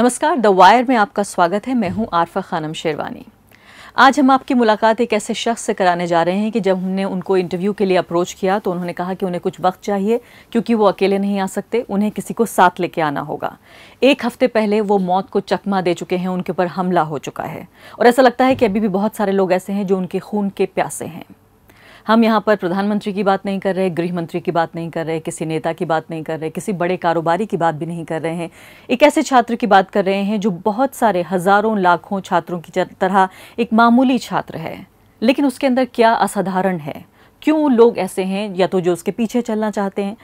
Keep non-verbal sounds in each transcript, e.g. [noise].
नमस्कार the wire में आपका स्वागत है मैं हूं आरफा खानम शेरवानी आज हम आपकी मुलाकात एक ऐसे शख्स से कराने जा रहे हैं कि जब हमने उनको इंटरव्यू के लिए अप्रोच किया तो उन्होंने कहा कि उन्हें कुछ वक्त चाहिए क्योंकि वो अकेले नहीं आ सकते उन्हें किसी को साथ लेके आना होगा एक हफ्ते पहले वो मौत को चकमा दे चुके हैं उनके ऊपर हमला हो चुका है और ऐसा लगता है कि अभी भी बहुत सारे लोग ऐसे हैं जो उनके खून के प्यासे हैं हम यहाँ पर प्रधानमंत्री की बात नहीं कर रहे गृह मंत्री की बात नहीं कर रहे किसी नेता की बात नहीं कर रहे किसी बड़े कारोबारी की बात भी नहीं कर रहे हैं एक ऐसे छात्र की बात कर रहे हैं जो बहुत सारे हज़ारों लाखों छात्रों की तरह एक मामूली छात्र है लेकिन उसके अंदर क्या असाधारण है क्यों लोग ऐसे हैं या तो जो उसके पीछे चलना चाहते हैं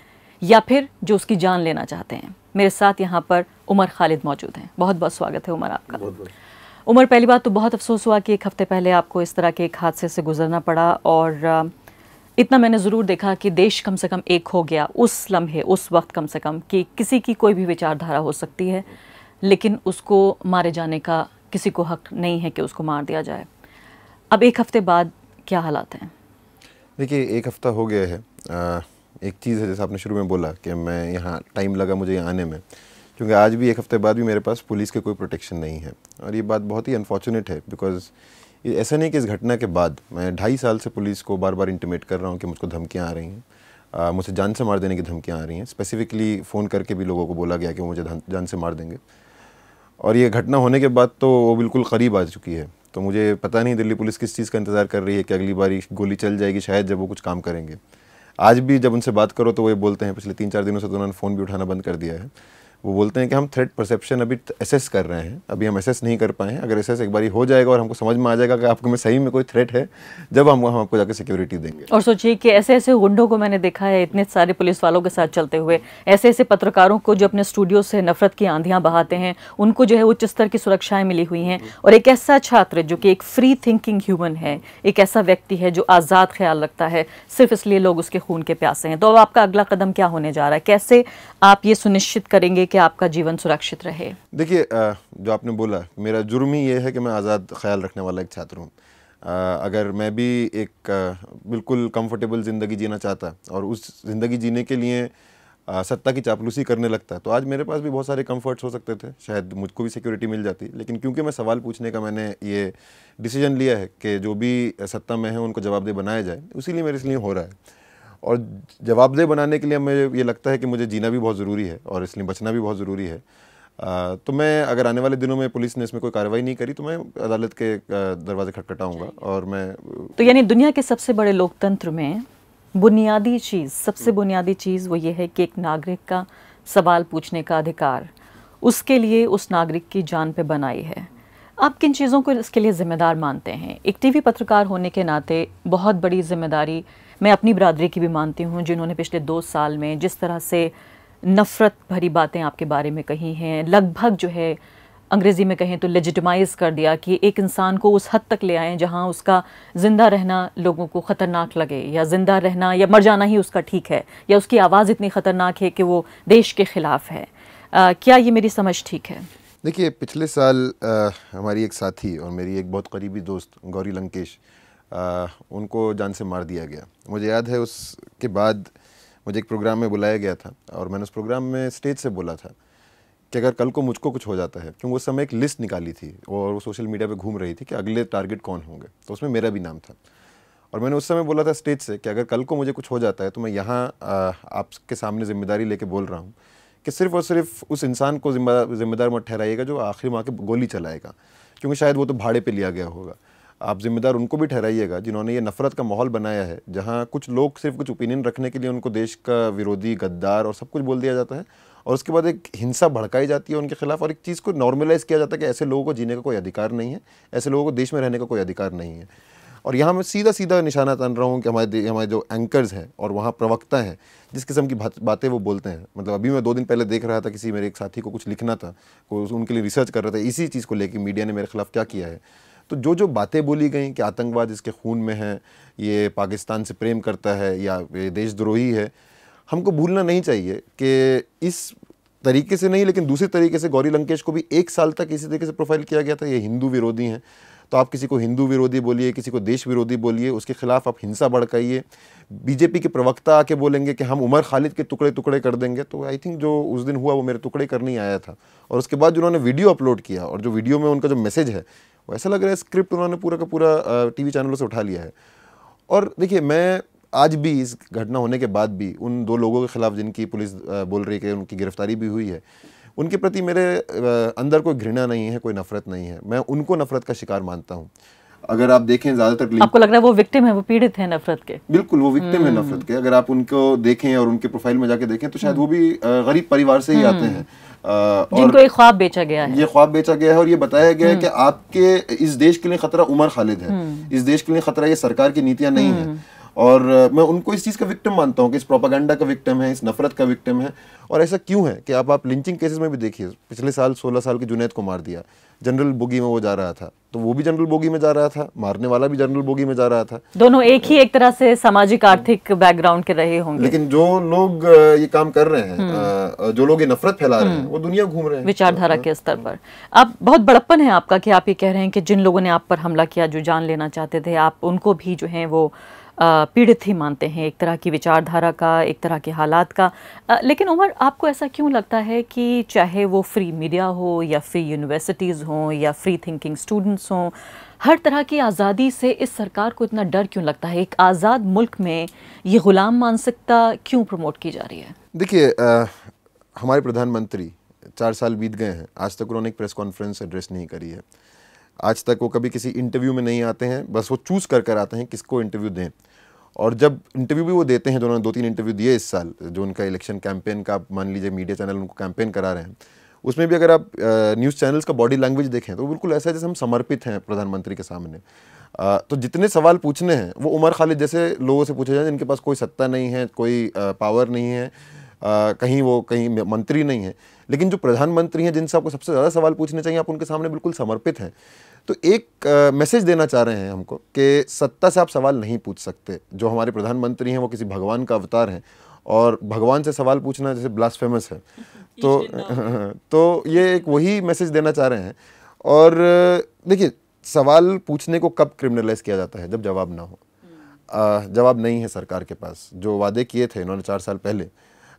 या फिर जो उसकी जान लेना चाहते हैं मेरे साथ यहाँ पर उमर खालिद मौजूद हैं बहुत बहुत स्वागत है उमर आपका उमर पहली बात तो बहुत अफसोस हुआ कि एक हफ़्ते पहले आपको इस तरह के एक हादसे से गुजरना पड़ा और इतना मैंने ज़रूर देखा कि देश कम से कम एक हो गया उस लम्हे उस वक्त कम से कम कि किसी की कोई भी विचारधारा हो सकती है लेकिन उसको मारे जाने का किसी को हक नहीं है कि उसको मार दिया जाए अब एक हफ़्ते बाद क्या हालात हैं देखिए एक हफ़्ता हो गया है आ, एक चीज़ है जैसे आपने शुरू में बोला कि मैं यहाँ टाइम लगा मुझे यहाँ आने में क्योंकि आज भी एक हफ़्ते बाद भी मेरे पास पुलिस के कोई प्रोटेक्शन नहीं है और ये बात बहुत ही अनफॉर्चुनेट है बिकॉज़ ऐसा नहीं कि इस घटना के बाद मैं ढाई साल से पुलिस को बार बार इंटीमेट कर रहा हूँ कि मुझको धमकियाँ आ रही हैं मुझे जान से मार देने की धमकियाँ आ रही हैं स्पेसिफिकली फ़ोन करके भी लोगों को बोला गया कि वो मुझे जान से मार देंगे और ये घटना होने के बाद तो वो बिल्कुल करीब आ चुकी है तो मुझे पता नहीं दिल्ली पुलिस किस चीज़ का इंतज़ार कर रही है कि अगली बारी गोली चल जाएगी शायद जब वो कुछ काम करेंगे आज भी जब उनसे बात करो तो वो ये बोलते हैं पिछले तीन चार दिनों से तो उन्होंने फ़ोन भी उठाना बंद कर दिया है वो बोलते हैं कि हम थ्रेट परसेप्शन अभी एसेस कर रहे हैं अभी हम एसेस नहीं कर पाए हैं अगर एसेस एक बार हो जाएगा और हमको समझ में आ जाएगा कि आपको में सही में कोई थ्रेट है जब हम हम आपको जाकर सिक्योरिटी देंगे और सोचिए कि ऐसे ऐसे गुंडों को मैंने देखा है इतने सारे पुलिस वालों के साथ चलते हुए ऐसे ऐसे पत्रकारों को जो अपने स्टूडियो से नफरत की आंधियाँ बहाते हैं उनको जो है उच्च स्तर की सुरक्षाएं मिली हुई हैं और एक ऐसा छात्र जो कि एक फ्री थिंकिंग ह्यूमन है एक ऐसा व्यक्ति है जो आज़ाद ख्याल रखता है सिर्फ इसलिए लोग उसके खून के प्यासे हैं तो अब आपका अगला कदम क्या होने जा रहा है कैसे आप ये सुनिश्चित करेंगे कि आपका जीवन सुरक्षित रहे देखिए जो आपने बोला मेरा जुर्म ही ये है कि मैं आज़ाद ख्याल रखने वाला एक छात्र हूँ अगर मैं भी एक बिल्कुल कंफर्टेबल ज़िंदगी जीना चाहता और उस ज़िंदगी जीने के लिए सत्ता की चापलूसी करने लगता तो आज मेरे पास भी बहुत सारे कम्फर्ट्स हो सकते थे शायद मुझको भी सिक्योरिटी मिल जाती लेकिन क्योंकि मैं सवाल पूछने का मैंने ये डिसीजन लिया है कि जो भी सत्ता में है उनको जवाबदेह बनाया जाए उसी मेरे इसलिए हो रहा है और जवाबदेह बनाने के लिए हमें ये लगता है कि मुझे जीना भी बहुत ज़रूरी है और इसलिए बचना भी बहुत ज़रूरी है आ, तो मैं अगर आने वाले दिनों में पुलिस ने इसमें कोई कार्रवाई नहीं करी तो मैं अदालत के दरवाजे खटखटाऊंगा और मैं तो यानी दुनिया के सबसे बड़े लोकतंत्र में बुनियादी चीज़ सबसे बुनियादी चीज़ वो ये है कि एक नागरिक का सवाल पूछने का अधिकार उसके लिए उस नागरिक की जान पे बनाई है आप किन चीज़ों को इसके लिए ज़िम्मेदार मानते हैं एक टीवी पत्रकार होने के नाते बहुत बड़ी जिम्मेदारी मैं अपनी बरदरी की भी मानती हूँ जिन्होंने पिछले दो साल में जिस तरह से नफ़रत भरी बातें आपके बारे में कही हैं लगभग जो है अंग्रेज़ी में कहें तो लेजिटमाइज़ कर दिया कि एक इंसान को उस हद तक ले आएँ जहाँ उसका ज़िंदा रहना लोगों को ख़तरनाक लगे या ज़िंदा रहना या मर जाना ही उसका ठीक है या उसकी आवाज़ इतनी ख़तरनाक है कि वो देश के ख़िलाफ़ है आ, क्या ये मेरी समझ ठीक है देखिए पिछले साल आ, हमारी एक साथी और मेरी एक बहुत करीबी दोस्त गौरी लंकेश आ, उनको जान से मार दिया गया मुझे याद है उसके बाद मुझे एक प्रोग्राम में बुलाया गया था और मैंने उस प्रोग्राम में स्टेज से बोला था कि अगर कल को मुझको कुछ हो जाता है क्योंकि तो उस समय एक लिस्ट निकाली थी और वो सोशल मीडिया पे घूम रही थी कि अगले टारगेट कौन होंगे तो उसमें मेरा भी नाम था और मैंने उस समय बोला था स्टेज से कि अगर कल को मुझे कुछ हो जाता है तो मैं यहाँ आपके सामने जिम्मेदारी लेके बोल रहा हूँ कि सिर्फ और सिर्फ उस इंसान को जिम्मेदार मत ठहराइएगा जो आखिर में आके गोली चलाएगा क्योंकि शायद वो तो भाड़े पर लिया गया होगा आप जिम्मेदार उनको भी ठहराइएगा जिन्होंने ये नफरत का माहौल बनाया है जहाँ कुछ लोग सिर्फ कुछ ओपिनियन रखने के लिए उनको देश का विरोधी गद्दार और सब कुछ बोल दिया जाता है और उसके बाद एक हिंसा भड़काई जाती है उनके खिलाफ और एक चीज़ को नॉर्मलाइज़ किया जाता है कि ऐसे लोगों को जीने का कोई अधिकार नहीं है ऐसे लोगों को देश में रहने का कोई अधिकार नहीं है और यहाँ मैं सीधा सीधा निशाना तान रहा हूँ कि हमारे हमारे जो एंकर्स हैं और वहाँ प्रवक्ता हैं जिस किस्म की बातें वो बोलते हैं मतलब अभी मैं दो दिन पहले देख रहा था किसी मेरे एक साथी को कुछ लिखना था उनके लिए रिसर्च कर रहा था इसी चीज़ को लेकर मीडिया ने मेरे खिलाफ क्या किया है तो जो जो बातें बोली गई कि आतंकवाद इसके खून में है ये पाकिस्तान से प्रेम करता है या ये देशद्रोही है हमको भूलना नहीं चाहिए कि इस तरीके से नहीं लेकिन दूसरे तरीके से गौरी लंकेश को भी एक साल तक इसी तरीके से प्रोफाइल किया गया था ये हिंदू विरोधी हैं तो आप किसी को हिंदू विरोधी बोलिए किसी को देश विरोधी बोलिए उसके खिलाफ आप हिंसा भड़काइए बीजेपी के प्रवक्ता आके बोलेंगे कि हम उमर खालिद के टुकड़े टुकड़े कर देंगे तो आई थिंक जो उस दिन हुआ वो मेरे टुकड़े करने ही आया था और उसके बाद जिन्होंने वीडियो अपलोड किया और जो वीडियो में उनका जो मैसेज है वो ऐसा लग रहा है स्क्रिप्ट उन्होंने पूरा का पूरा टीवी चैनलों से उठा लिया है और देखिए मैं आज भी इस घटना होने के बाद भी उन दो लोगों के खिलाफ जिनकी पुलिस बोल रही है कि उनकी गिरफ्तारी भी हुई है उनके प्रति मेरे अंदर कोई घृणा नहीं है कोई नफरत नहीं है मैं उनको नफरत का शिकार मानता हूँ अगर आप देखें ज्यादातर आपको लग रहा है वो विक्टिम है वो पीड़ित है नफरत के बिल्कुल वो विक्टिम है हम्म। नफरत के अगर आप उनको देखें और उनके प्रोफाइल में जाके देखें तो शायद वो भी गरीब परिवार से ही हम्म। आते हैं जिनको एक ख्वाब बेचा गया है ये ख्वाब बेचा गया है और ये बताया गया है हम्म। कि आपके इस देश के लिए खतरा उमर खालिद है इस देश के लिए खतरा ये सरकार की नीतियां नहीं है और मैं उनको इस चीज़ का विक्टिम मानता हूँ कि इस प्रोपागेंडा का विक्टिम है इस नफरत का विक्टिम है और ऐसा क्यों है कि आप आप लिंचिंग केसेस में भी देखिए पिछले साल 16 साल के जुनेद को मार दिया जनरल बोगी में वो जा रहा था तो वो भी जनरल बोगी में जा रहा था मारने वाला भी जनरल बोगी में जा रहा था दोनों एक ही एक तरह से सामाजिक आर्थिक बैकग्राउंड के रहे होंगे लेकिन जो लोग ये काम कर रहे हैं हम्म। जो लोग ये नफरत फैला रहे हैं हम्म। वो दुनिया घूम रहे हैं विचारधारा तो के स्तर पर अब बहुत बड़प्पन है आपका कि आप ये कह रहे हैं कि जिन लोगों ने आप पर हमला किया जो जान लेना चाहते थे आप उनको भी जो है वो पीड़ित ही मानते हैं एक तरह की विचारधारा का एक तरह के हालात का लेकिन उमर आपको ऐसा क्यों लगता है कि चाहे वो फ्री मीडिया हो या फ्री यूनिवर्सिटीज़ हों या फ्री थिंकिंग स्टूडेंट्स हों हर तरह की आज़ादी से इस सरकार को इतना डर क्यों लगता है एक आज़ाद मुल्क में ये ग़ुलाम मानसिकता क्यों प्रमोट की जा रही है देखिए हमारे प्रधानमंत्री चार साल बीत गए हैं आज तक उन्होंने एक प्रेस कॉन्फ्रेंस एड्रेस नहीं करी है आज तक वो कभी किसी इंटरव्यू में नहीं आते हैं बस वो चूज़ कर कर आते हैं किसको इंटरव्यू दें और जब इंटरव्यू भी वो देते हैं जो उन्होंने दो तीन इंटरव्यू दिए इस साल जो उनका इलेक्शन कैंपेन का मान लीजिए मीडिया चैनल उनको कैंपेन करा रहे हैं उसमें भी अगर आप न्यूज़ चैनल्स का बॉडी लैंग्वेज देखें तो बिल्कुल ऐसा है जैसे हम समर्पित हैं प्रधानमंत्री के सामने आ, तो जितने सवाल पूछने हैं वो उमर खालिद जैसे लोगों से पूछे जाए जिनके पास कोई सत्ता नहीं है कोई पावर नहीं है आ, कहीं वो कहीं मंत्री नहीं है लेकिन जो प्रधानमंत्री हैं जिनसे आपको सबसे ज़्यादा सवाल पूछने चाहिए आप उनके सामने बिल्कुल समर्पित हैं तो एक मैसेज देना चाह रहे हैं हमको कि सत्ता से आप सवाल नहीं पूछ सकते जो हमारे प्रधानमंत्री हैं वो किसी भगवान का अवतार हैं और भगवान से सवाल पूछना जैसे ब्लास्ट फेमस है [laughs] तो [laughs] तो ये एक वही मैसेज देना चाह रहे हैं और देखिए सवाल पूछने को कब क्रिमिनलाइज किया जाता है जब जवाब ना हो हम्म। जवाब नहीं है सरकार के पास जो वादे किए थे इन्होंने चार साल पहले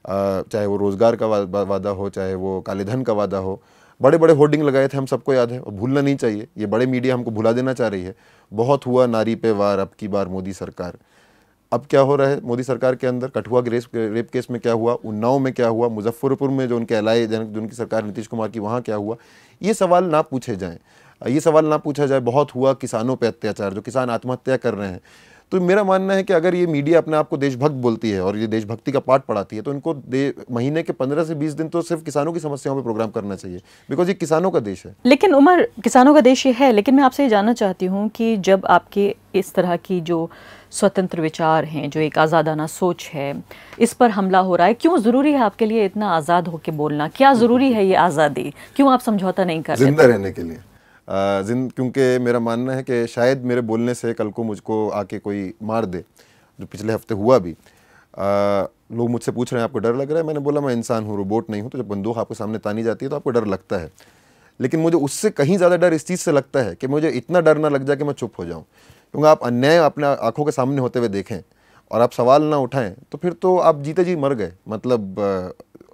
चाहे वो रोज़गार का वादा हो चाहे वो काले धन का वादा हो बड़े बड़े होर्डिंग लगाए थे हम सबको याद है और भूलना नहीं चाहिए ये बड़े मीडिया हमको भुला देना चाह रही है बहुत हुआ नारी पे वार अब की बार मोदी सरकार अब क्या हो रहा है मोदी सरकार के अंदर कठुआ रेप रेप केस में क्या हुआ उन्नाव में क्या हुआ मुजफ्फरपुर में जो उनके एलाए जो उनकी सरकार नीतीश कुमार की वहाँ क्या हुआ ये सवाल ना पूछे जाएँ ये सवाल ना पूछा जाए बहुत हुआ किसानों पर अत्याचार जो किसान आत्महत्या कर रहे हैं तो मेरा मानना है कि अगर ये मीडिया अपने आप को देशभक्त बोलती है और ये देशभक्ति का पाठ पढ़ाती है तो इनको महीने के पंद्रह से बीस दिन तो सिर्फ किसानों की समस्याओं पर प्रोग्राम करना चाहिए बिकॉज ये किसानों का देश है लेकिन उमर किसानों का देश ये है लेकिन मैं आपसे ये जानना चाहती हूँ कि जब आपके इस तरह की जो स्वतंत्र विचार हैं जो एक आज़ादाना सोच है इस पर हमला हो रहा है क्यों ज़रूरी है आपके लिए इतना आज़ाद होकर बोलना क्या ज़रूरी है ये आज़ादी क्यों आप समझौता नहीं कर जिंदा रहने के लिए जिन क्योंकि मेरा मानना है कि शायद मेरे बोलने से कल को मुझको आके कोई मार दे जो पिछले हफ्ते हुआ भी लोग मुझसे पूछ रहे हैं आपको डर लग रहा है मैंने बोला मैं इंसान हूँ रोबोट नहीं हूँ तो जब बंदूक आपके सामने तानी जाती है तो आपको डर लगता है लेकिन मुझे उससे कहीं ज़्यादा डर इस चीज़ से लगता है कि मुझे इतना डर ना लग जाए कि मैं चुप हो जाऊँ क्योंकि आप अन्याय अपने आँखों के सामने होते हुए देखें और आप सवाल ना उठाएं तो फिर तो आप जीते जी मर गए मतलब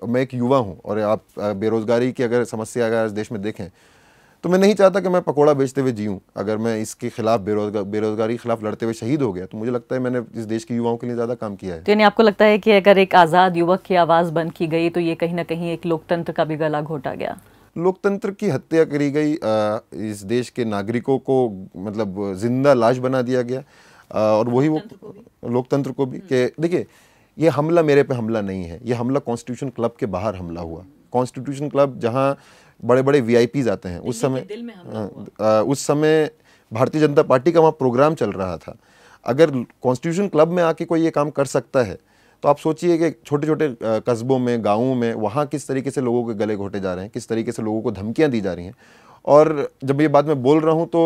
मैं एक युवा हूँ और आप बेरोज़गारी की अगर समस्या अगर आज देश में देखें तो मैं नहीं चाहता कि मैं पकौड़ा बेचते हुए जीऊँ अगर मैं इसके खिलाफ बेरोजगार बेरोजगारी के खिलाफ लड़ते हुए शहीद हो गया तो मुझे लगता है मैंने इस देश के युवाओं के लिए ज़्यादा काम किया है तो यानी आपको लगता है कि अगर एक आज़ाद युवक की आवाज़ बंद की गई तो ये कहीं ना कहीं एक लोकतंत्र का भी गला घोटा गया लोकतंत्र की हत्या करी गई इस देश के नागरिकों को मतलब जिंदा लाश बना दिया गया और वही वो लोकतंत्र को भी हम्म। कि देखिए ये हमला मेरे पे हमला नहीं है ये हमला कॉन्स्टिट्यूशन क्लब के बाहर हमला हुआ कॉन्स्टिट्यूशन क्लब जहाँ बड़े बड़े वी आते हैं उस समय हाँ, उस समय भारतीय जनता पार्टी का वहाँ प्रोग्राम चल रहा था अगर कॉन्स्टिट्यूशन क्लब में आके कोई ये काम कर सकता है तो आप सोचिए कि छोटे छोटे कस्बों में गाँवों में वहाँ किस तरीके से लोगों के गले घोटे जा रहे हैं किस तरीके से लोगों को धमकियाँ दी जा रही हैं और जब ये बात मैं बोल रहा हूँ तो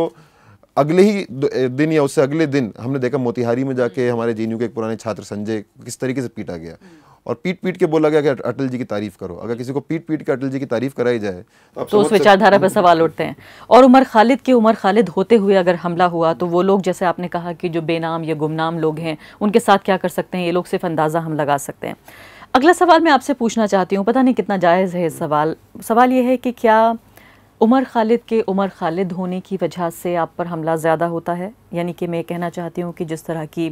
अगले ही दिन या उससे अगले दिन हमने देखा मोतिहारी में जाके हमारे जे के एक पुराने छात्र संजय किस तरीके से पीटा गया और पीट पीट के बोला गया कि अटल जी की तारीफ करो अगर किसी को पीट पीट के अटल जी की तारीफ कराई जाए तो, तो उस विचारधारा पर सवाल उठते हैं और उमर खालिद के उमर खालिद होते हुए अगर हमला हुआ तो वो लोग जैसे आपने कहा कि जो बेनाम या गुमनाम लोग हैं उनके साथ क्या कर सकते हैं ये लोग सिर्फ अंदाज़ा हम लगा सकते हैं अगला सवाल मैं आपसे पूछना चाहती हूँ पता नहीं कितना जायज़ है सवाल सवाल ये है कि क्या उमर खालिद के उमर खालिद होने की वजह से आप पर हमला ज़्यादा होता है यानी कि मैं कहना चाहती हूँ कि जिस तरह की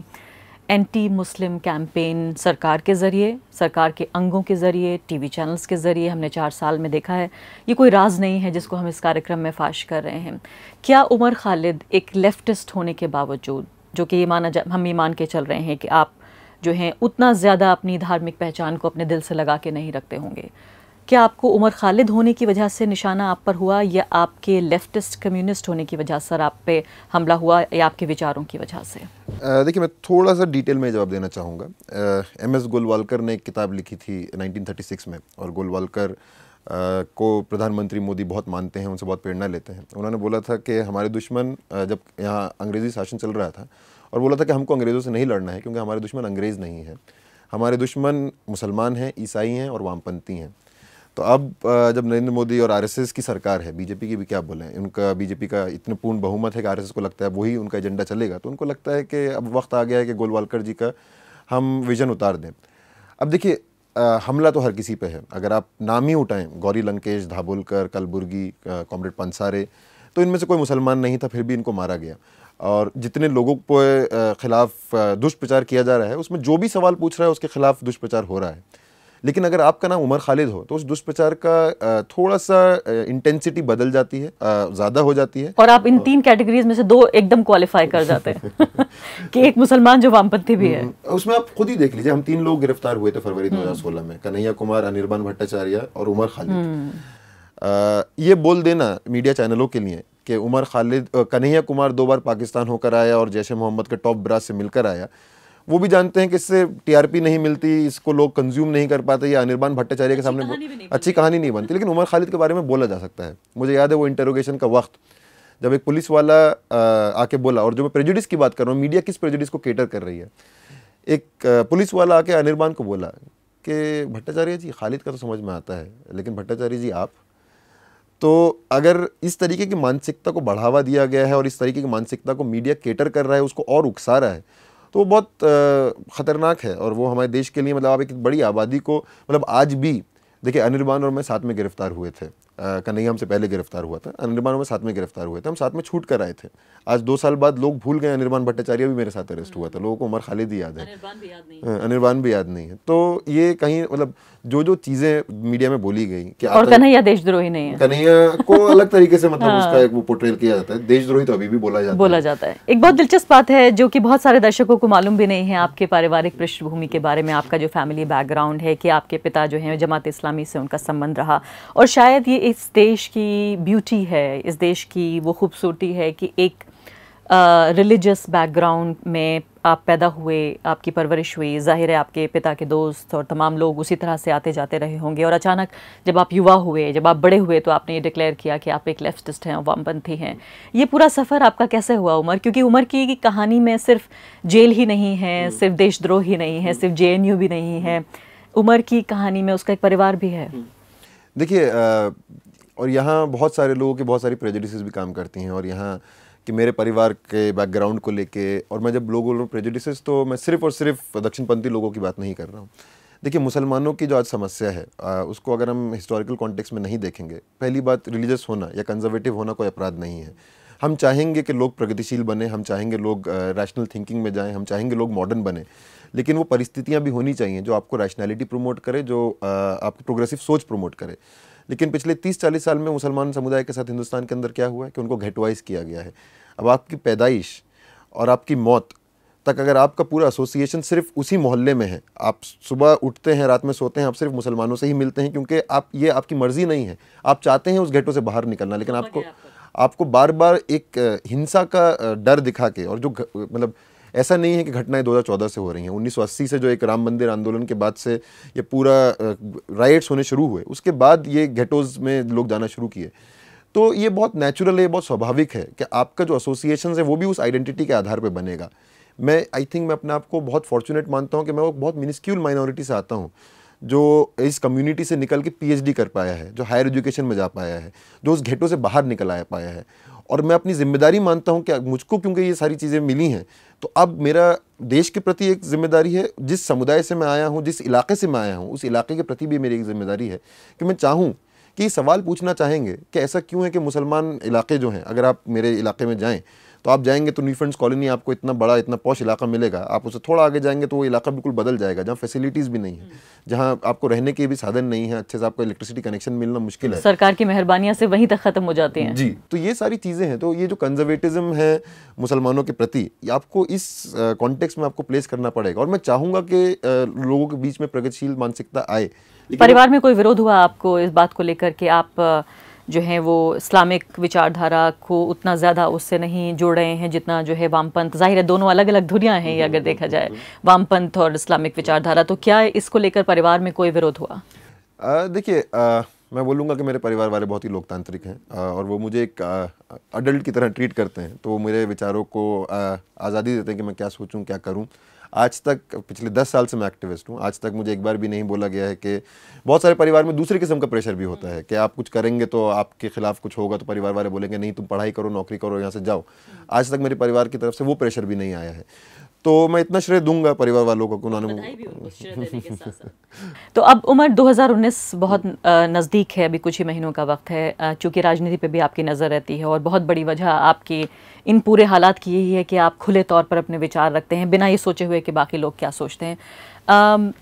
एंटी मुस्लिम कैंपेन सरकार के ज़रिए सरकार के अंगों के ज़रिए टीवी चैनल्स के ज़रिए हमने चार साल में देखा है ये कोई राज नहीं है जिसको हम इस कार्यक्रम में फाश कर रहे हैं क्या उमर खालिद एक लेफ्टिस्ट होने के बावजूद जो कि ये माना जा हम ये मान के चल रहे हैं कि आप जो हैं उतना ज़्यादा अपनी धार्मिक पहचान को अपने दिल से लगा के नहीं रखते होंगे क्या आपको उमर खालिद होने की वजह से निशाना आप पर हुआ या आपके लेफ्टिस्ट कम्युनिस्ट होने की वजह से आप पे हमला हुआ या आपके विचारों की वजह से देखिए मैं थोड़ा सा डिटेल में जवाब देना चाहूँगा एम एस गोलवालकर ने एक किताब लिखी थी 1936 में और गोलवालकर को प्रधानमंत्री मोदी बहुत मानते हैं उनसे बहुत प्रेरणा लेते हैं उन्होंने बोला था कि हमारे दुश्मन जब यहाँ अंग्रेज़ी शासन चल रहा था और बोला था कि हमको अंग्रेज़ों से नहीं लड़ना है क्योंकि हमारे दुश्मन अंग्रेज़ नहीं हैं हमारे दुश्मन मुसलमान हैं ईसाई हैं और वामपंथी हैं तो अब जब नरेंद्र मोदी और आरएसएस की सरकार है बीजेपी की भी क्या बोले उनका बीजेपी का इतना पूर्ण बहुमत है कि आरएसएस को लगता है वही उनका एजेंडा चलेगा तो उनको लगता है कि अब वक्त आ गया है कि गोलवालकर जी का हम विजन उतार दें अब देखिए हमला तो हर किसी पर है अगर आप नाम ही उठाएं गौरी लंकेश धाबोलकर कलबुर्गी कॉमरेड पंसारे तो इनमें से कोई मुसलमान नहीं था फिर भी इनको मारा गया और जितने लोगों के खिलाफ दुष्प्रचार किया जा रहा है उसमें जो भी सवाल पूछ रहा है उसके खिलाफ दुष्प्रचार हो रहा है लेकिन अगर आपका नाम उमर खालिद हो तो उस दुष्प्रचार का थोड़ा सा इंटेंसिटी बदल जाती है ज़्यादा हो जाती है और आप इन तीन कैटेगरीज में से दो एकदम क्वालिफाई कर जाते हैं [laughs] कि एक मुसलमान जो वामपंथी भी है हम्म, उसमें आप खुद ही देख लीजिए हम तीन लोग गिरफ्तार हुए थे फरवरी हम्म। दो में कन्हैया कुमार अनिर्बान भट्टाचार्य और उमर खालिद हम्म। ये बोल देना मीडिया चैनलों के लिए कि उमर खालिद कन्हैया कुमार दो बार पाकिस्तान होकर आया और जैश मोहम्मद के टॉप ब्रास से मिलकर आया वो भी जानते हैं कि इससे टीआरपी नहीं मिलती इसको लोग कंज्यूम नहीं कर पाते या अनिर्बान भट्टाचार्य के सामने अच्छी कहानी नहीं बनती लेकिन उमर खालिद के बारे में बोला जा सकता है मुझे याद है वो इंटरोगेशन का वक्त जब एक पुलिस वाला आके बोला और जो मैं प्रेजुडिस की बात कर रहा हूँ मीडिया किस प्रेजुडिस को केटर कर रही है एक पुलिस वाला आके अनिर्बान को बोला कि भट्टाचार्य जी खालिद का तो समझ में आता है लेकिन भट्टाचार्य जी आप तो अगर इस तरीके की मानसिकता को बढ़ावा दिया गया है और इस तरीके की मानसिकता को मीडिया केटर कर रहा है उसको और उकसा रहा है तो वो बहुत ख़तरनाक है और वो हमारे देश के लिए मतलब आप एक बड़ी आबादी को मतलब आज भी देखिए अनिर्बान और मैं साथ में गिरफ्तार हुए थे कन्हैया हमसे पहले गिरफ्तार हुआ था अनिर्माण हमें साथ में गिरफ्तार हुए थे हम साथ में छूट कर आए थे आज दो साल बाद लोग भूल गए अनिर्माण भट्टाचार्य भी मेरे साथ अरेस्ट हुआ था लोगों को उमर खालिद ही याद है अनिर्बान भी याद नहीं है तो ये कहीं मतलब जो जो चीज़ें मीडिया में बोली गई कि और कन्हैया देशद्रोही नहीं है कन्हैया को अलग तरीके से मतलब हाँ। उसका एक वो पोर्ट्रेल किया जाता है देशद्रोही तो अभी भी बोला जाता बोला जाता है एक बहुत दिलचस्प बात है जो की बहुत सारे दर्शकों को मालूम भी नहीं है आपके पारिवारिक पृष्ठभूमि के बारे में आपका जो फैमिली बैकग्राउंड है की आपके पिता जो है जमात इस्लामी से उनका संबंध रहा और शायद ये इस देश की ब्यूटी है इस देश की वो खूबसूरती है कि एक रिलीजस बैकग्राउंड में आप पैदा हुए आपकी परवरिश हुई जाहिर है आपके पिता के दोस्त और तमाम लोग उसी तरह से आते जाते रहे होंगे और अचानक जब आप युवा हुए जब आप बड़े हुए तो आपने ये डिक्लेयर किया कि आप एक लेफ्टिस्ट हैं वामपंथी हैं ये पूरा सफ़र आपका कैसे हुआ उमर क्योंकि उमर की कहानी में सिर्फ जेल ही नहीं है हम्म। सिर्फ देशद्रोह ही नहीं है हम्म। सिर्फ जे भी नहीं है उमर की कहानी में उसका एक परिवार भी है हम्म। देखिए और यहाँ बहुत सारे लोगों के बहुत सारी प्रेजडिसज भी काम करती हैं और यहाँ कि मेरे परिवार के बैकग्राउंड को लेके और मैं जब लोग बोल रहा हूँ तो मैं सिर्फ और सिर्फ दक्षिणपंथी लोगों की बात नहीं कर रहा हूँ देखिए मुसलमानों की जो आज समस्या है आ, उसको अगर हम हिस्टोरिकल कॉन्टेक्स्ट में नहीं देखेंगे पहली बात रिलीजियस होना या कंजर्वेटिव होना कोई अपराध नहीं है हम चाहेंगे कि लोग प्रगतिशील बने हम चाहेंगे लोग रैशनल थिंकिंग में जाएं हम चाहेंगे लोग मॉडर्न बने लेकिन वो परिस्थितियाँ भी होनी चाहिए जो आपको रैशनैलिटी प्रमोट करे जो आपकी प्रोग्रेसिव सोच प्रमोट करे लेकिन पिछले 30-40 साल में मुसलमान समुदाय के साथ हिंदुस्तान के अंदर क्या हुआ है कि उनको घेटवाइज़ किया गया है अब आपकी पैदाइश और आपकी मौत तक अगर आपका पूरा एसोसिएशन सिर्फ उसी मोहल्ले में है आप सुबह उठते हैं रात में सोते हैं आप सिर्फ मुसलमानों से ही मिलते हैं क्योंकि आप ये आपकी मर्ज़ी नहीं है आप चाहते हैं उस घेटों से बाहर निकलना लेकिन आपको आपको बार बार एक हिंसा का डर दिखा के और जो मतलब ऐसा नहीं है कि घटनाएं 2014 से हो रही हैं उन्नीस से जो एक राम मंदिर आंदोलन के बाद से ये पूरा राइट्स होने शुरू हुए उसके बाद ये घेटोज़ में लोग जाना शुरू किए तो ये बहुत नेचुरल है बहुत स्वाभाविक है कि आपका जो एसोसिएशन है वो भी उस आइडेंटिटी के आधार पर बनेगा मैं आई थिंक मैं अपने आप को बहुत फॉर्चुनेट मानता हूँ कि मैं वो बहुत मिनिस्क्यूल माइनॉरिटी से आता हूँ जो इस कम्युनिटी से निकल के पीएचडी कर पाया है जो हायर एजुकेशन में जा पाया है जो उस घेटों से बाहर निकल आया पाया है और मैं अपनी जिम्मेदारी मानता हूँ कि मुझको क्योंकि ये सारी चीज़ें मिली हैं तो अब मेरा देश के प्रति एक जिम्मेदारी है जिस समुदाय से मैं आया हूँ जिस इलाके से मैं आया हूँ उस इलाके के प्रति भी मेरी एक जिम्मेदारी है कि मैं चाहूँ कि सवाल पूछना चाहेंगे कि ऐसा क्यों है कि मुसलमान इलाके जो हैं अगर आप मेरे इलाके में जाएँ तो आप जाएंगे तो न्यू फ्रेंड्स कॉलोनी आपको इतना बड़ा इतना पौष इलाका मिलेगा आप उसे थोड़ा आगे जाएंगे तो वो इलाका बिल्कुल बदल जाएगा जहाँ फैसिलिटीज़ भी नहीं है जहाँ आपको रहने के भी साधन नहीं है अच्छे से आपको इलेक्ट्रिसिटी कनेक्शन मिलना मुश्किल है सरकार की मेहरबानियाँ से वहीं तक ख़त्म हो जाते हैं जी तो ये सारी चीज़ें हैं तो ये जो कंजर्वेटिज़म है मुसलमानों के प्रति आपको इस कॉन्टेक्स में आपको प्लेस करना पड़ेगा और मैं चाहूँगा कि लोगों के बीच में प्रगतिशील मानसिकता आए परिवार में कोई विरोध हुआ आपको इस बात को लेकर के आप जो है वो इस्लामिक विचारधारा को उतना ज़्यादा उससे नहीं जोड़ रहे हैं जितना जो है वामपंथ जाहिर है दोनों अलग अलग धुरियाँ हैं ये अगर देखा जाए वामपंथ और इस्लामिक विचारधारा तो क्या इसको लेकर परिवार में कोई विरोध हुआ देखिए मैं बोलूँगा कि मेरे परिवार वाले बहुत ही लोकतांत्रिक हैं और वो मुझे एक अडल्ट की तरह ट्रीट करते हैं तो वो मेरे विचारों को आज़ादी देते हैं कि मैं क्या सोचूँ क्या करूँ आज तक पिछले दस साल से मैं एक्टिविस्ट हूँ आज तक मुझे एक बार भी नहीं बोला गया है कि बहुत सारे परिवार में दूसरे किस्म का प्रेशर भी होता है कि आप कुछ करेंगे तो आपके खिलाफ कुछ होगा तो परिवार वाले बोलेंगे नहीं तुम पढ़ाई करो नौकरी करो यहाँ से जाओ आज तक मेरे परिवार की तरफ से वो प्रेशर भी नहीं आया है तो मैं इतना श्रेय दूंगा परिवार वालों को उन्होंने [laughs] तो अब उम्र 2019 बहुत हम्म। नज़दीक है अभी कुछ ही महीनों का वक्त है चूँकि राजनीति पे भी आपकी नज़र रहती है और बहुत बड़ी वजह आपकी इन पूरे हालात की यही है कि आप खुले तौर पर अपने विचार रखते हैं बिना ये सोचे हुए कि बाकी लोग क्या सोचते हैं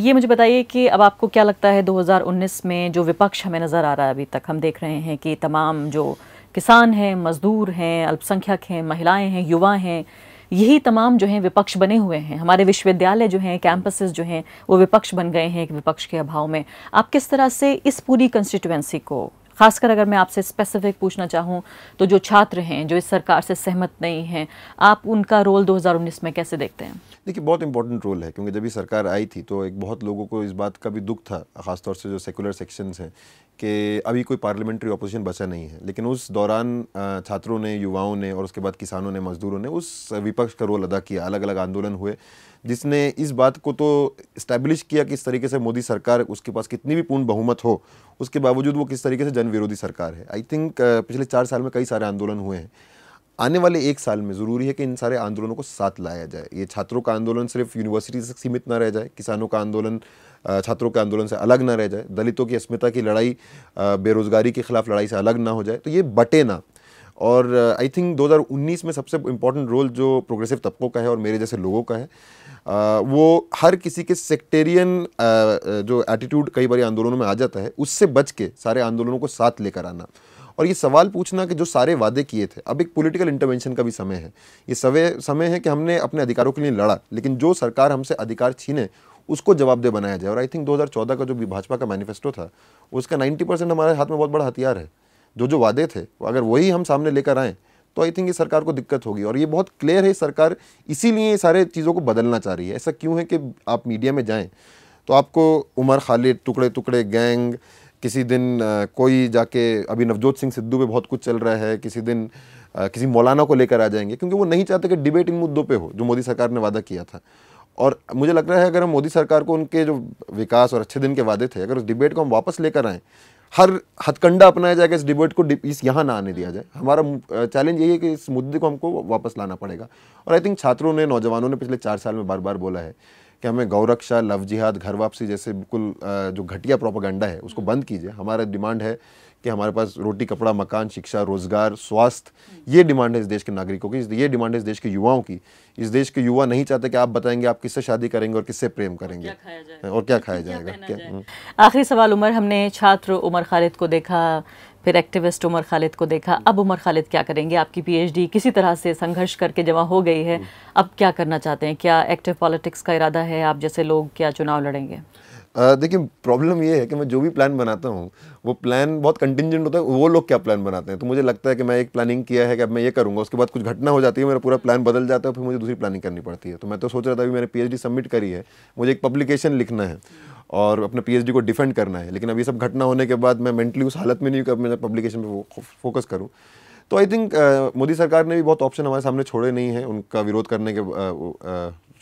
ये मुझे बताइए कि अब आपको क्या लगता है 2019 में जो विपक्ष हमें नज़र आ रहा है अभी तक हम देख रहे हैं कि तमाम जो किसान हैं मज़दूर हैं अल्पसंख्यक हैं महिलाएं हैं युवा हैं यही तमाम जो हैं विपक्ष बने हुए हैं हमारे विश्वविद्यालय जो हैं कैंपसेस जो हैं वो विपक्ष बन गए हैं एक विपक्ष के अभाव में आप किस तरह से इस पूरी कंस्टिट्युएंसी को खासकर अगर मैं आपसे स्पेसिफिक पूछना चाहूँ तो जो छात्र हैं जो इस सरकार से सहमत नहीं हैं आप उनका रोल 2019 में कैसे देखते हैं देखिए बहुत इंपॉर्टेंट रोल है क्योंकि जब ये सरकार आई थी तो एक बहुत लोगों को इस बात का भी दुख था खासतौर से जो सेकुलर सेक्शंस हैं कि अभी कोई पार्लियामेंट्री अपोजिशन बचा नहीं है लेकिन उस दौरान छात्रों ने युवाओं ने और उसके बाद किसानों ने मजदूरों ने उस विपक्ष का रोल अदा किया अलग अलग आंदोलन हुए जिसने इस बात को तो इस्टेब्लिश किया कि इस तरीके से मोदी सरकार उसके पास कितनी भी पूर्ण बहुमत हो उसके बावजूद वो किस तरीके से जन विरोधी सरकार है आई थिंक पिछले चार साल में कई सारे आंदोलन हुए हैं आने वाले एक साल में ज़रूरी है कि इन सारे आंदोलनों को साथ लाया जाए ये छात्रों का आंदोलन सिर्फ यूनिवर्सिटी तक सीमित ना रह जाए किसानों का आंदोलन छात्रों के आंदोलन से अलग ना रह जाए दलितों की अस्मिता की लड़ाई बेरोज़गारी के खिलाफ लड़ाई से अलग ना हो जाए तो ये बटे ना और आई थिंक 2019 में सबसे इम्पोर्टेंट रोल जो प्रोग्रेसिव तबकों का है और मेरे जैसे लोगों का है आ, uh, वो हर किसी के सेक्टेरियन uh, uh, जो एटीट्यूड कई बार आंदोलनों में आ जाता है उससे बच के सारे आंदोलनों को साथ लेकर आना और ये सवाल पूछना कि जो सारे वादे किए थे अब एक पॉलिटिकल इंटरवेंशन का भी समय है ये समय समय है कि हमने अपने अधिकारों के लिए लड़ा लेकिन जो सरकार हमसे अधिकार छीने उसको जवाबदेह बनाया जाए और आई थिंक 2014 का जो भी भाजपा का मैनिफेस्टो था उसका 90 परसेंट हमारे हाथ में बहुत बड़ा हथियार है जो जो वादे थे अगर वही हम सामने लेकर आएँ तो आई थिंक ये सरकार को दिक्कत होगी और ये बहुत क्लियर है सरकार इसीलिए ये सारे चीज़ों को बदलना चाह रही है ऐसा क्यों है कि आप मीडिया में जाएँ तो आपको उमर खालिद टुकड़े टुकड़े गैंग किसी दिन कोई जाके अभी नवजोत सिंह सिद्धू पे बहुत कुछ चल रहा है किसी दिन किसी मौलाना को लेकर आ जाएंगे क्योंकि वो नहीं चाहते कि डिबेट इन मुद्दों पे हो जो मोदी सरकार ने वादा किया था और मुझे लग रहा है अगर हम मोदी सरकार को उनके जो विकास और अच्छे दिन के वादे थे अगर उस डिबेट को हम वापस लेकर आएँ हर हथकंडा अपनाया जाएगा इस डिबेट को इस यहाँ ना आने दिया जाए हमारा चैलेंज यही है कि इस मुद्दे को हमको वापस लाना पड़ेगा और आई थिंक छात्रों ने नौजवानों ने पिछले चार साल में बार बार बोला है कि हमें गौरक्षा लव जिहाद घर वापसी जैसे बिल्कुल जो घटिया प्रोपागेंडा है उसको बंद कीजिए हमारा डिमांड है कि हमारे पास रोटी कपड़ा मकान शिक्षा रोजगार स्वास्थ्य ये डिमांड है इस देश के नागरिकों की ये डिमांड है इस देश के युवाओं की इस देश के युवा नहीं चाहते कि आप बताएंगे आप किससे शादी करेंगे और किससे प्रेम करेंगे और क्या खाया जाएगा हम्म। आखिरी सवाल उमर हमने छात्र उमर खालिद को देखा फिर एक्टिविस्ट उमर खालिद को देखा अब उमर खालिद क्या करेंगे आपकी पीएचडी किसी तरह से संघर्ष करके जमा हो गई है हम्म। अब क्या करना चाहते हैं क्या एक्टिव पॉलिटिक्स का इरादा है आप जैसे लोग क्या चुनाव लड़ेंगे देखिए प्रॉब्लम ये है कि मैं जो भी प्लान बनाता हूँ वो प्लान बहुत कंटिजेंट होता है वो लोग क्या प्लान बनाते हैं तो मुझे लगता है कि मैं एक प्लानिंग किया है कि अब मैं ये करूँगा उसके बाद कुछ घटना हो जाती है मेरा पूरा प्लान बदल जाता है फिर मुझे दूसरी प्लानिंग करनी पड़ती है तो मैं तो सोच रहा था अभी मैंने पी सबमिट करी है मुझे एक पब्लिकेशन लिखना है और अपने पी को डिफेंड करना है लेकिन अब ये सब घटना होने के बाद मैं मेंटली उस हालत में नहीं कि मैं पब्लिकेशन पर फोकस करूँ तो आई थिंक मोदी सरकार ने भी बहुत ऑप्शन हमारे सामने छोड़े नहीं हैं उनका विरोध करने के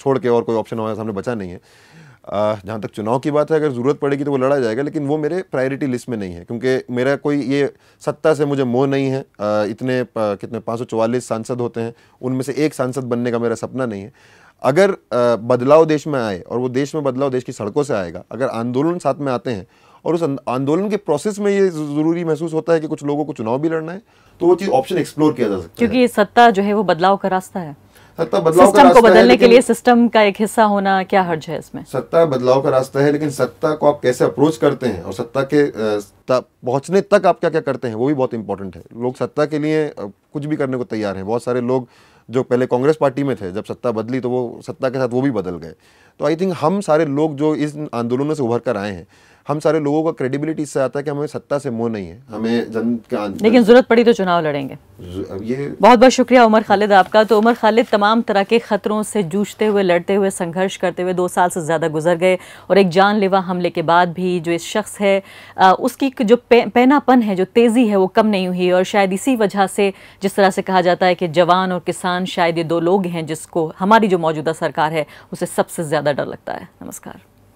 छोड़ के और कोई ऑप्शन हमारे सामने बचा नहीं है जहाँ तक चुनाव की बात है अगर ज़रूरत पड़ेगी तो वो लड़ा जाएगा लेकिन वो मेरे प्रायोरिटी लिस्ट में नहीं है क्योंकि मेरा कोई ये सत्ता से मुझे मोह नहीं है इतने कितने पाँच सांसद होते हैं उनमें से एक सांसद बनने का मेरा सपना नहीं है अगर बदलाव देश में आए और वो देश में बदलाव देश की सड़कों से आएगा अगर आंदोलन साथ में आते हैं और उस आंदोलन के प्रोसेस में ये जरूरी महसूस होता है कि कुछ लोगों को चुनाव भी लड़ना है तो वो चीज़ ऑप्शन एक्सप्लोर किया जा सकता है क्योंकि ये सत्ता जो है वो बदलाव का रास्ता है सत्ता बदलाव सिस्टम का को बदलने के लिए सिस्टम का एक हिस्सा होना क्या हर्ज है इसमें सत्ता बदलाव का रास्ता है लेकिन सत्ता को आप कैसे अप्रोच करते हैं और सत्ता के पहुंचने तक आप क्या क्या करते हैं वो भी बहुत इंपॉर्टेंट है लोग सत्ता के लिए कुछ भी करने को तैयार हैं बहुत सारे लोग जो पहले कांग्रेस पार्टी में थे जब सत्ता बदली तो वो सत्ता के साथ वो भी बदल गए तो आई थिंक हम सारे लोग जो इस आंदोलनों से उभर कर आए हैं हम सारे लोगों का क्रेडिबिलिटी इससे आता है कि हमें सत्ता से मोह नहीं है हमें जन का लेकिन जरूरत पड़ी तो चुनाव लड़ेंगे ये बहुत बहुत शुक्रिया उमर खालिद आपका तो उमर खालिद तमाम तरह के खतरों से जूझते हुए लड़ते हुए संघर्ष करते हुए दो साल से ज़्यादा गुजर गए और एक जानलेवा हमले के बाद भी जो इस शख्स है उसकी जो पे, पहनापन है जो तेज़ी है वो कम नहीं हुई और शायद इसी वजह से जिस तरह से कहा जाता है कि जवान और किसान शायद ये दो लोग हैं जिसको हमारी जो मौजूदा सरकार है उसे सबसे ज़्यादा डर लगता है नमस्कार